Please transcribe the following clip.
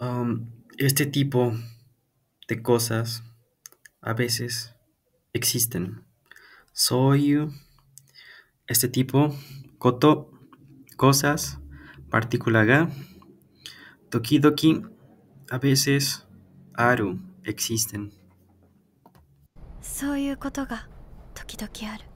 Um, este tipo de cosas a veces existen. Soy este tipo koto, cosas Toki tokidoki a veces aru existen. aru.